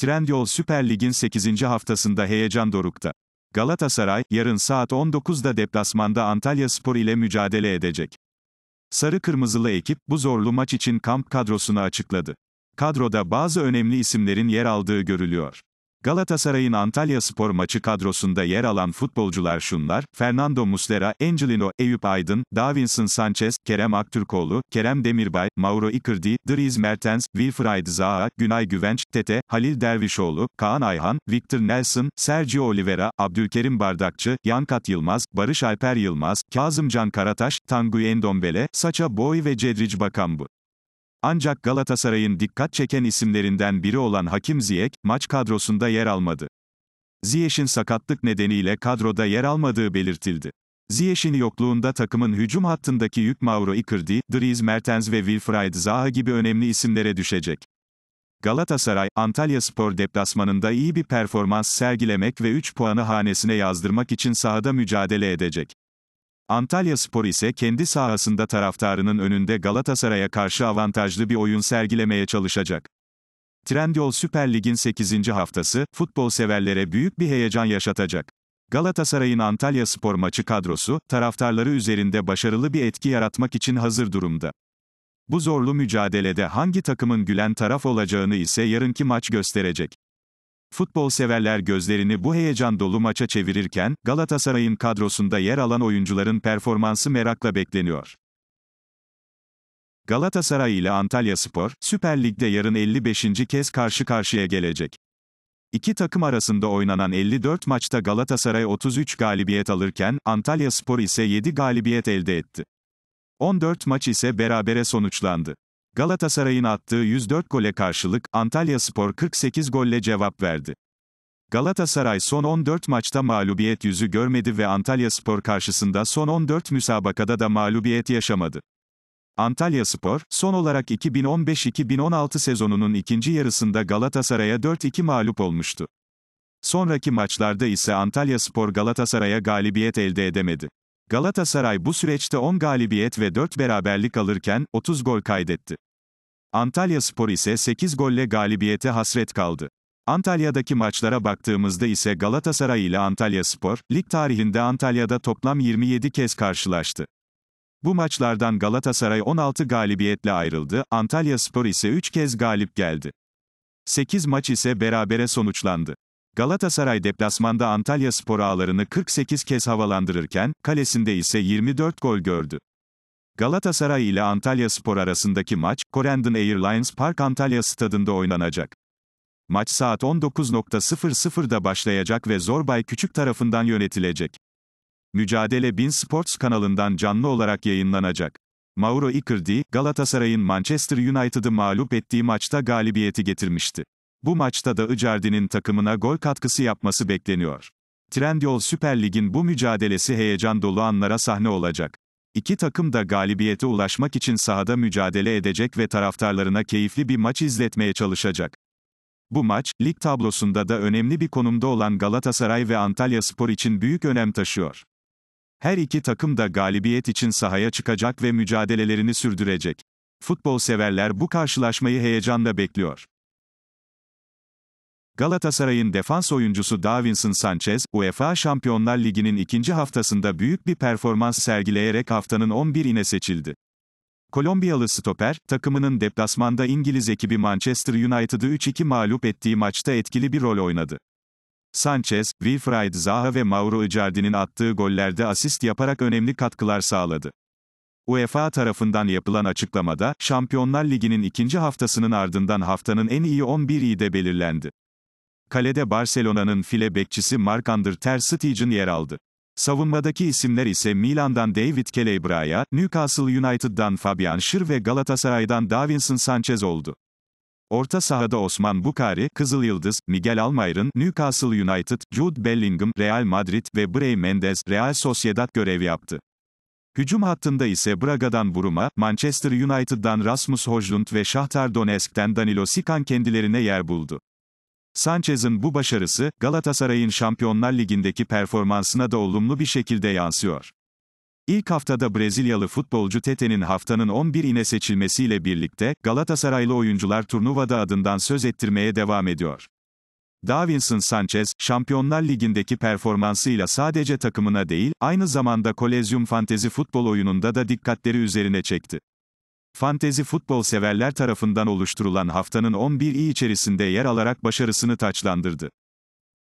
Trendyol Süper Lig'in 8. haftasında heyecan dorukta. Galatasaray, yarın saat 19'da deplasmanda Antalya Spor ile mücadele edecek. Sarı Kırmızılı ekip, bu zorlu maç için kamp kadrosunu açıkladı. Kadroda bazı önemli isimlerin yer aldığı görülüyor. Galatasaray'ın Antalya Spor maçı kadrosunda yer alan futbolcular şunlar, Fernando Muslera, Angelino, Eyüp Aydın, Davinson Sanchez, Kerem Aktürkoğlu, Kerem Demirbay, Mauro Icardi, Dries Mertens, Wilfried Zaha, Günay Güvenç, Tete, Halil Dervişoğlu, Kaan Ayhan, Victor Nelson, Sergio Oliveira, Abdülkerim Bardakçı, Yankat Yılmaz, Barış Alper Yılmaz, Kazımcan Karataş, Tanguy Endombele, Saça Boy ve Cedric Bakambu. Ancak Galatasaray'ın dikkat çeken isimlerinden biri olan Hakim Ziyek maç kadrosunda yer almadı. Ziyech'in sakatlık nedeniyle kadroda yer almadığı belirtildi. Ziyech'in yokluğunda takımın hücum hattındaki yük Mauro Icardi, Dries Mertens ve Wilfried Zaha gibi önemli isimlere düşecek. Galatasaray, Antalya Spor deplasmanında iyi bir performans sergilemek ve 3 puanı hanesine yazdırmak için sahada mücadele edecek. Antalya Spor ise kendi sahasında taraftarının önünde Galatasaray'a karşı avantajlı bir oyun sergilemeye çalışacak. Trendyol Süper Lig'in 8. haftası, futbol severlere büyük bir heyecan yaşatacak. Galatasaray'ın Antalya Spor maçı kadrosu, taraftarları üzerinde başarılı bir etki yaratmak için hazır durumda. Bu zorlu mücadelede hangi takımın gülen taraf olacağını ise yarınki maç gösterecek. Futbol severler gözlerini bu heyecan dolu maça çevirirken, Galatasaray'ın kadrosunda yer alan oyuncuların performansı merakla bekleniyor. Galatasaray ile Antalya Spor, Süper Lig'de yarın 55. kez karşı karşıya gelecek. İki takım arasında oynanan 54 maçta Galatasaray 33 galibiyet alırken, Antalya Spor ise 7 galibiyet elde etti. 14 maç ise berabere sonuçlandı. Galatasaray'ın attığı 104 gole karşılık, Antalya Spor 48 golle cevap verdi. Galatasaray son 14 maçta mağlubiyet yüzü görmedi ve Antalya Spor karşısında son 14 müsabakada da mağlubiyet yaşamadı. Antalya Spor, son olarak 2015-2016 sezonunun ikinci yarısında Galatasaray'a 4-2 mağlup olmuştu. Sonraki maçlarda ise Antalya Spor Galatasaray'a galibiyet elde edemedi. Galatasaray bu süreçte 10 galibiyet ve 4 beraberlik alırken 30 gol kaydetti. Antalya Spor ise 8 golle galibiyete hasret kaldı. Antalya'daki maçlara baktığımızda ise Galatasaray ile Antalya Spor, lig tarihinde Antalya'da toplam 27 kez karşılaştı. Bu maçlardan Galatasaray 16 galibiyetle ayrıldı, Antalya Spor ise 3 kez galip geldi. 8 maç ise berabere sonuçlandı. Galatasaray deplasmanda Antalya spor ağlarını 48 kez havalandırırken, kalesinde ise 24 gol gördü. Galatasaray ile Antalya Spor arasındaki maç, Corendon Airlines Park Antalya stadında oynanacak. Maç saat 19.00'da başlayacak ve Zorbay Küçük tarafından yönetilecek. Mücadele Bin Sports kanalından canlı olarak yayınlanacak. Mauro Icardi, Galatasaray'ın Manchester United'ı mağlup ettiği maçta galibiyeti getirmişti. Bu maçta da Icardi'nin takımına gol katkısı yapması bekleniyor. Trendyol Süper Lig'in bu mücadelesi heyecan dolu anlara sahne olacak. İki takım da galibiyete ulaşmak için sahada mücadele edecek ve taraftarlarına keyifli bir maç izletmeye çalışacak. Bu maç, lig tablosunda da önemli bir konumda olan Galatasaray ve Antalya Spor için büyük önem taşıyor. Her iki takım da galibiyet için sahaya çıkacak ve mücadelelerini sürdürecek. Futbol severler bu karşılaşmayı heyecanla bekliyor. Galatasaray'ın defans oyuncusu Davinson Sanchez, UEFA Şampiyonlar Ligi'nin ikinci haftasında büyük bir performans sergileyerek haftanın 11'ine seçildi. Kolombiyalı stoper, takımının deplasmanda İngiliz ekibi Manchester United'ı 3-2 mağlup ettiği maçta etkili bir rol oynadı. Sanchez, Wilfried Zaha ve Mauro Icardi'nin attığı gollerde asist yaparak önemli katkılar sağladı. UEFA tarafından yapılan açıklamada, Şampiyonlar Ligi'nin ikinci haftasının ardından haftanın en iyi 11'i de belirlendi kalede Barcelona'nın file bekçisi Mark-Ander Ter Stegen yer aldı. Savunmadaki isimler ise Milan'dan David Kelebra'ya, Newcastle United'dan Fabian Schür ve Galatasaray'dan Davinson Sanchez oldu. Orta sahada Osman Bukari, Kızıl Yıldız, Miguel Almayr'ın, Newcastle United, Jude Bellingham, Real Madrid ve Bray Mendes, Real Sociedad görev yaptı. Hücum hattında ise Braga'dan Buruma, Manchester United'dan Rasmus Hojlund ve Shakhtar Donetsk'ten Danilo Sikan kendilerine yer buldu. Sanchez'in bu başarısı, Galatasaray'ın Şampiyonlar Ligi'ndeki performansına da olumlu bir şekilde yansıyor. İlk haftada Brezilyalı futbolcu Tete'nin haftanın 11'ine seçilmesiyle birlikte, Galatasaraylı oyuncular turnuvada adından söz ettirmeye devam ediyor. Davinson Sanchez, Şampiyonlar Ligi'ndeki performansıyla sadece takımına değil, aynı zamanda Kolezyum Fantezi futbol oyununda da dikkatleri üzerine çekti. Fantezi futbol severler tarafından oluşturulan haftanın 11. i içerisinde yer alarak başarısını taçlandırdı.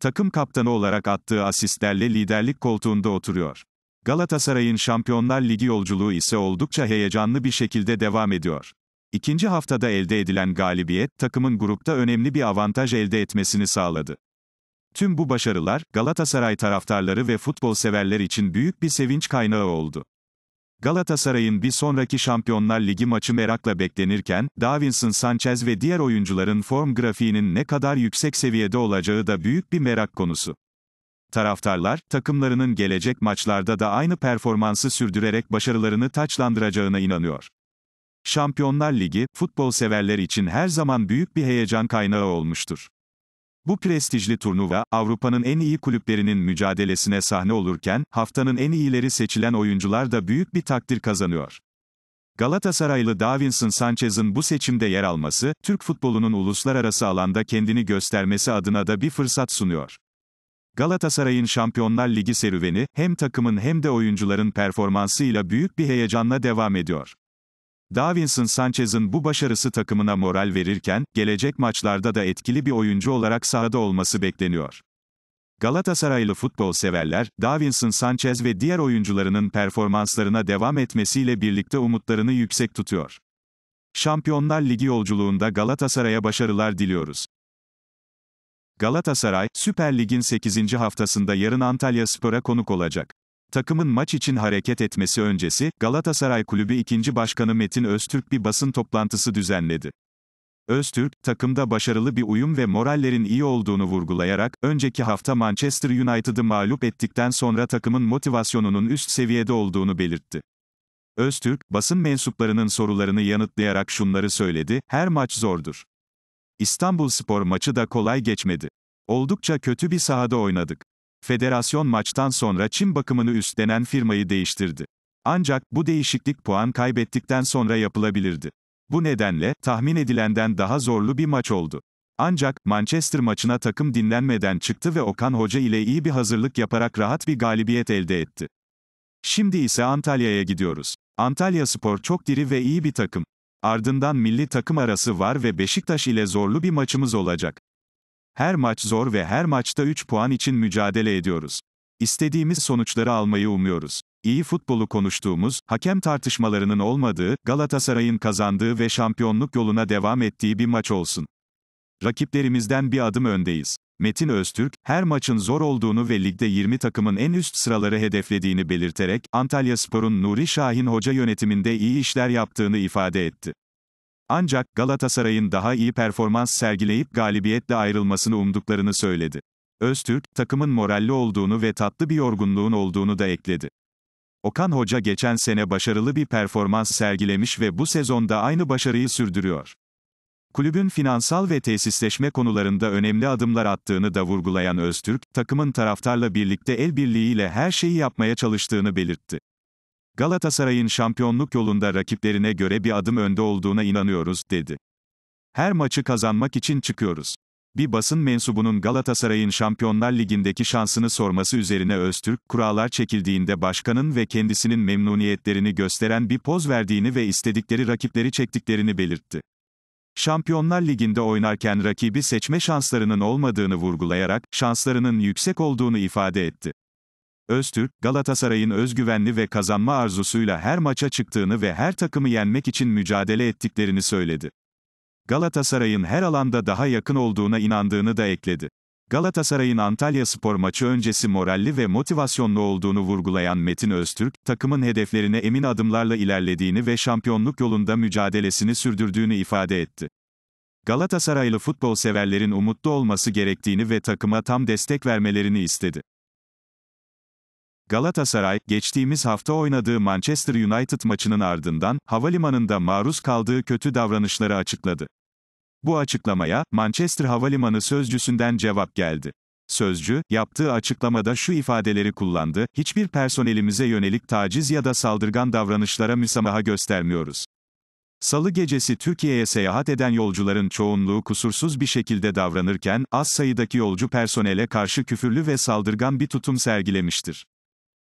Takım kaptanı olarak attığı asistlerle liderlik koltuğunda oturuyor. Galatasaray'ın Şampiyonlar Ligi yolculuğu ise oldukça heyecanlı bir şekilde devam ediyor. İkinci haftada elde edilen galibiyet takımın grupta önemli bir avantaj elde etmesini sağladı. Tüm bu başarılar Galatasaray taraftarları ve futbol severler için büyük bir sevinç kaynağı oldu. Galatasaray'ın bir sonraki Şampiyonlar Ligi maçı merakla beklenirken, Davinson Sanchez ve diğer oyuncuların form grafiğinin ne kadar yüksek seviyede olacağı da büyük bir merak konusu. Taraftarlar, takımlarının gelecek maçlarda da aynı performansı sürdürerek başarılarını taçlandıracağına inanıyor. Şampiyonlar Ligi, futbol severler için her zaman büyük bir heyecan kaynağı olmuştur. Bu prestijli turnuva, Avrupa'nın en iyi kulüplerinin mücadelesine sahne olurken, haftanın en iyileri seçilen oyuncular da büyük bir takdir kazanıyor. Galatasaraylı Davinson Sanchez'in bu seçimde yer alması, Türk futbolunun uluslararası alanda kendini göstermesi adına da bir fırsat sunuyor. Galatasaray'ın Şampiyonlar Ligi serüveni, hem takımın hem de oyuncuların performansıyla büyük bir heyecanla devam ediyor. Davinson Sanchez'in bu başarısı takımına moral verirken, gelecek maçlarda da etkili bir oyuncu olarak sahada olması bekleniyor. Galatasaraylı futbol severler, Davinson Sanchez ve diğer oyuncularının performanslarına devam etmesiyle birlikte umutlarını yüksek tutuyor. Şampiyonlar Ligi yolculuğunda Galatasaray'a başarılar diliyoruz. Galatasaray, Süper Lig'in 8. haftasında yarın Antalya Spor'a konuk olacak. Takımın maç için hareket etmesi öncesi, Galatasaray Kulübü 2. Başkanı Metin Öztürk bir basın toplantısı düzenledi. Öztürk, takımda başarılı bir uyum ve morallerin iyi olduğunu vurgulayarak, önceki hafta Manchester United'ı mağlup ettikten sonra takımın motivasyonunun üst seviyede olduğunu belirtti. Öztürk, basın mensuplarının sorularını yanıtlayarak şunları söyledi, her maç zordur. İstanbul Spor maçı da kolay geçmedi. Oldukça kötü bir sahada oynadık. Federasyon maçtan sonra çim bakımını üstlenen firmayı değiştirdi. Ancak bu değişiklik puan kaybettikten sonra yapılabilirdi. Bu nedenle tahmin edilenden daha zorlu bir maç oldu. Ancak Manchester maçına takım dinlenmeden çıktı ve Okan Hoca ile iyi bir hazırlık yaparak rahat bir galibiyet elde etti. Şimdi ise Antalya'ya gidiyoruz. Antalya Spor çok diri ve iyi bir takım. Ardından milli takım arası var ve Beşiktaş ile zorlu bir maçımız olacak. Her maç zor ve her maçta 3 puan için mücadele ediyoruz. İstediğimiz sonuçları almayı umuyoruz. İyi futbolu konuştuğumuz, hakem tartışmalarının olmadığı, Galatasaray'ın kazandığı ve şampiyonluk yoluna devam ettiği bir maç olsun. Rakiplerimizden bir adım öndeyiz. Metin Öztürk, her maçın zor olduğunu ve ligde 20 takımın en üst sıraları hedeflediğini belirterek, Antalya Spor'un Nuri Şahin Hoca yönetiminde iyi işler yaptığını ifade etti. Ancak Galatasaray'ın daha iyi performans sergileyip galibiyetle ayrılmasını umduklarını söyledi. Öztürk, takımın moralli olduğunu ve tatlı bir yorgunluğun olduğunu da ekledi. Okan Hoca geçen sene başarılı bir performans sergilemiş ve bu sezonda aynı başarıyı sürdürüyor. Kulübün finansal ve tesisleşme konularında önemli adımlar attığını da vurgulayan Öztürk, takımın taraftarla birlikte el birliğiyle her şeyi yapmaya çalıştığını belirtti. Galatasaray'ın şampiyonluk yolunda rakiplerine göre bir adım önde olduğuna inanıyoruz, dedi. Her maçı kazanmak için çıkıyoruz. Bir basın mensubunun Galatasaray'ın Şampiyonlar Ligi'ndeki şansını sorması üzerine Öztürk, kurallar çekildiğinde başkanın ve kendisinin memnuniyetlerini gösteren bir poz verdiğini ve istedikleri rakipleri çektiklerini belirtti. Şampiyonlar Ligi'nde oynarken rakibi seçme şanslarının olmadığını vurgulayarak, şanslarının yüksek olduğunu ifade etti. Öztürk, Galatasaray'ın özgüvenli ve kazanma arzusuyla her maça çıktığını ve her takımı yenmek için mücadele ettiklerini söyledi. Galatasaray'ın her alanda daha yakın olduğuna inandığını da ekledi. Galatasaray'ın Antalya Spor maçı öncesi moralli ve motivasyonlu olduğunu vurgulayan Metin Öztürk, takımın hedeflerine emin adımlarla ilerlediğini ve şampiyonluk yolunda mücadelesini sürdürdüğünü ifade etti. Galatasaraylı futbol severlerin umutlu olması gerektiğini ve takıma tam destek vermelerini istedi. Galatasaray, geçtiğimiz hafta oynadığı Manchester United maçının ardından, havalimanında maruz kaldığı kötü davranışları açıkladı. Bu açıklamaya, Manchester Havalimanı Sözcüsü'nden cevap geldi. Sözcü, yaptığı açıklamada şu ifadeleri kullandı, hiçbir personelimize yönelik taciz ya da saldırgan davranışlara müsamaha göstermiyoruz. Salı gecesi Türkiye'ye seyahat eden yolcuların çoğunluğu kusursuz bir şekilde davranırken, az sayıdaki yolcu personele karşı küfürlü ve saldırgan bir tutum sergilemiştir.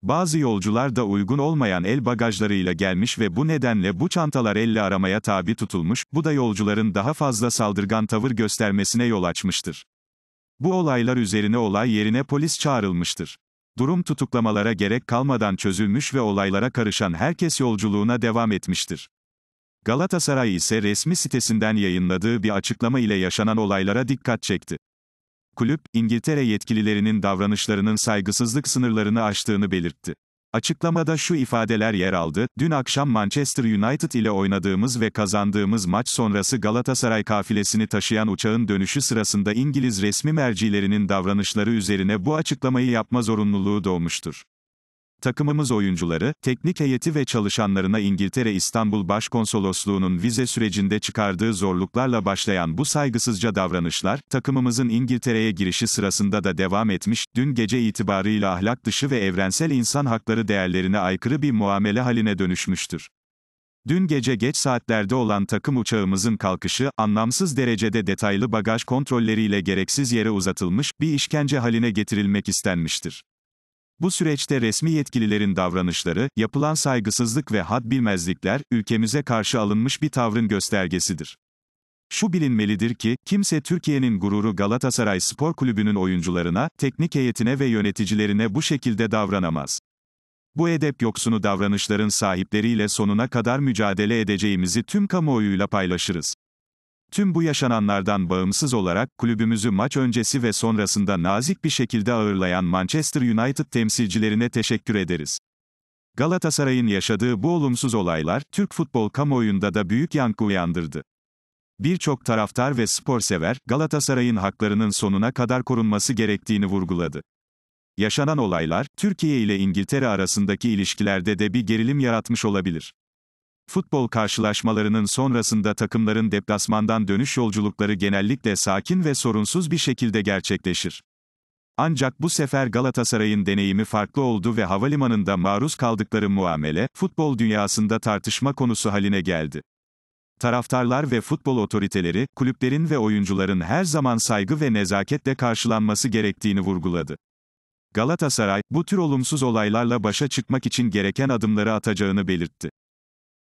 Bazı yolcular da uygun olmayan el bagajlarıyla gelmiş ve bu nedenle bu çantalar elle aramaya tabi tutulmuş, bu da yolcuların daha fazla saldırgan tavır göstermesine yol açmıştır. Bu olaylar üzerine olay yerine polis çağrılmıştır. Durum tutuklamalara gerek kalmadan çözülmüş ve olaylara karışan herkes yolculuğuna devam etmiştir. Galatasaray ise resmi sitesinden yayınladığı bir açıklama ile yaşanan olaylara dikkat çekti. Kulüp, İngiltere yetkililerinin davranışlarının saygısızlık sınırlarını aştığını belirtti. Açıklamada şu ifadeler yer aldı, dün akşam Manchester United ile oynadığımız ve kazandığımız maç sonrası Galatasaray kafilesini taşıyan uçağın dönüşü sırasında İngiliz resmi mercilerinin davranışları üzerine bu açıklamayı yapma zorunluluğu doğmuştur. Takımımız oyuncuları, teknik heyeti ve çalışanlarına İngiltere İstanbul Başkonsolosluğu'nun vize sürecinde çıkardığı zorluklarla başlayan bu saygısızca davranışlar, takımımızın İngiltere'ye girişi sırasında da devam etmiş, dün gece itibarıyla ahlak dışı ve evrensel insan hakları değerlerine aykırı bir muamele haline dönüşmüştür. Dün gece geç saatlerde olan takım uçağımızın kalkışı, anlamsız derecede detaylı bagaj kontrolleriyle gereksiz yere uzatılmış, bir işkence haline getirilmek istenmiştir. Bu süreçte resmi yetkililerin davranışları, yapılan saygısızlık ve had bilmezlikler, ülkemize karşı alınmış bir tavrın göstergesidir. Şu bilinmelidir ki, kimse Türkiye'nin gururu Galatasaray Spor Kulübü'nün oyuncularına, teknik heyetine ve yöneticilerine bu şekilde davranamaz. Bu edep yoksunu davranışların sahipleriyle sonuna kadar mücadele edeceğimizi tüm kamuoyuyla paylaşırız. Tüm bu yaşananlardan bağımsız olarak kulübümüzü maç öncesi ve sonrasında nazik bir şekilde ağırlayan Manchester United temsilcilerine teşekkür ederiz. Galatasaray'ın yaşadığı bu olumsuz olaylar Türk futbol kamuoyunda da büyük yankı uyandırdı. Birçok taraftar ve sporsever Galatasaray'ın haklarının sonuna kadar korunması gerektiğini vurguladı. Yaşanan olaylar Türkiye ile İngiltere arasındaki ilişkilerde de bir gerilim yaratmış olabilir. Futbol karşılaşmalarının sonrasında takımların deplasmandan dönüş yolculukları genellikle sakin ve sorunsuz bir şekilde gerçekleşir. Ancak bu sefer Galatasaray'ın deneyimi farklı oldu ve havalimanında maruz kaldıkları muamele, futbol dünyasında tartışma konusu haline geldi. Taraftarlar ve futbol otoriteleri, kulüplerin ve oyuncuların her zaman saygı ve nezaketle karşılanması gerektiğini vurguladı. Galatasaray, bu tür olumsuz olaylarla başa çıkmak için gereken adımları atacağını belirtti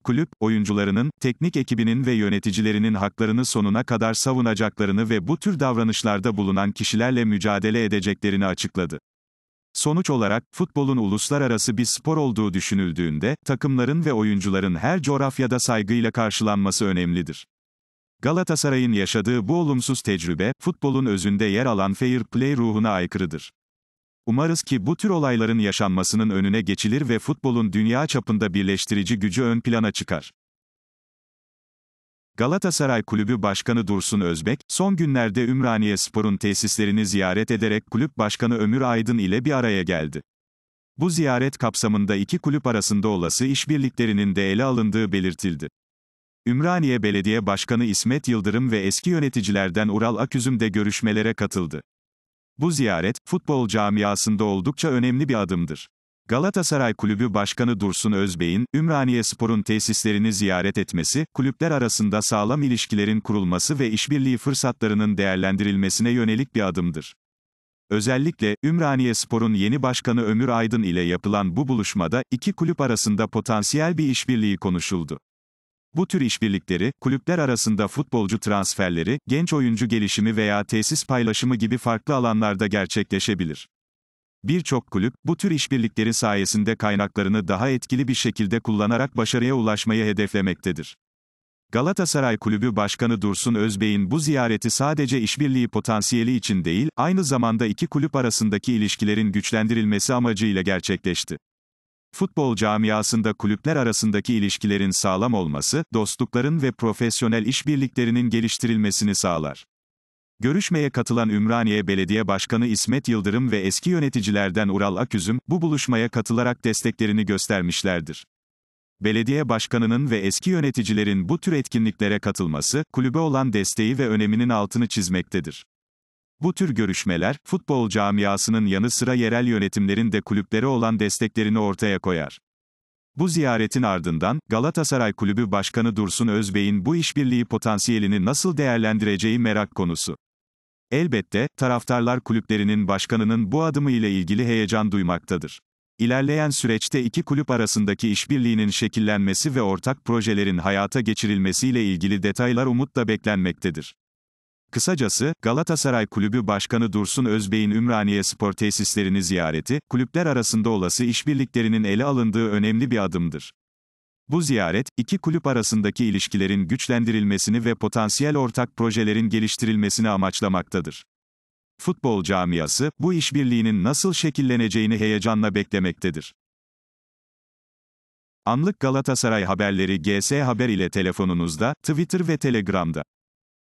kulüp, oyuncularının, teknik ekibinin ve yöneticilerinin haklarını sonuna kadar savunacaklarını ve bu tür davranışlarda bulunan kişilerle mücadele edeceklerini açıkladı. Sonuç olarak, futbolun uluslararası bir spor olduğu düşünüldüğünde, takımların ve oyuncuların her coğrafyada saygıyla karşılanması önemlidir. Galatasaray'ın yaşadığı bu olumsuz tecrübe, futbolun özünde yer alan fair play ruhuna aykırıdır. Umarız ki bu tür olayların yaşanmasının önüne geçilir ve futbolun dünya çapında birleştirici gücü ön plana çıkar. Galatasaray Kulübü Başkanı Dursun Özbek, son günlerde Ümraniye Spor'un tesislerini ziyaret ederek Kulüp Başkanı Ömür Aydın ile bir araya geldi. Bu ziyaret kapsamında iki kulüp arasında olası işbirliklerinin de ele alındığı belirtildi. Ümraniye Belediye Başkanı İsmet Yıldırım ve eski yöneticilerden Ural Aküzüm de görüşmelere katıldı. Bu ziyaret, futbol camiasında oldukça önemli bir adımdır. Galatasaray Kulübü Başkanı Dursun Özbey'in, Ümraniye Spor'un tesislerini ziyaret etmesi, kulüpler arasında sağlam ilişkilerin kurulması ve işbirliği fırsatlarının değerlendirilmesine yönelik bir adımdır. Özellikle, Ümraniye Spor'un yeni başkanı Ömür Aydın ile yapılan bu buluşmada, iki kulüp arasında potansiyel bir işbirliği konuşuldu. Bu tür işbirlikleri, kulüpler arasında futbolcu transferleri, genç oyuncu gelişimi veya tesis paylaşımı gibi farklı alanlarda gerçekleşebilir. Birçok kulüp, bu tür işbirlikleri sayesinde kaynaklarını daha etkili bir şekilde kullanarak başarıya ulaşmayı hedeflemektedir. Galatasaray Kulübü Başkanı Dursun Özbey'in bu ziyareti sadece işbirliği potansiyeli için değil, aynı zamanda iki kulüp arasındaki ilişkilerin güçlendirilmesi amacıyla gerçekleşti. Futbol camiasında kulüpler arasındaki ilişkilerin sağlam olması, dostlukların ve profesyonel işbirliklerinin geliştirilmesini sağlar. Görüşmeye katılan Ümraniye Belediye Başkanı İsmet Yıldırım ve eski yöneticilerden Ural Aküzüm, bu buluşmaya katılarak desteklerini göstermişlerdir. Belediye başkanının ve eski yöneticilerin bu tür etkinliklere katılması, kulübe olan desteği ve öneminin altını çizmektedir. Bu tür görüşmeler, futbol camiasının yanı sıra yerel yönetimlerin de kulüplere olan desteklerini ortaya koyar. Bu ziyaretin ardından, Galatasaray Kulübü Başkanı Dursun Özbey'in bu işbirliği potansiyelini nasıl değerlendireceği merak konusu. Elbette, taraftarlar kulüplerinin başkanının bu adımı ile ilgili heyecan duymaktadır. İlerleyen süreçte iki kulüp arasındaki işbirliğinin şekillenmesi ve ortak projelerin hayata geçirilmesiyle ilgili detaylar umutla beklenmektedir. Kısacası, Galatasaray Kulübü Başkanı Dursun Özbey'in Ümraniye spor tesislerini ziyareti, kulüpler arasında olası işbirliklerinin ele alındığı önemli bir adımdır. Bu ziyaret, iki kulüp arasındaki ilişkilerin güçlendirilmesini ve potansiyel ortak projelerin geliştirilmesini amaçlamaktadır. Futbol camiası, bu işbirliğinin nasıl şekilleneceğini heyecanla beklemektedir. Anlık Galatasaray haberleri GS Haber ile telefonunuzda, Twitter ve Telegram'da.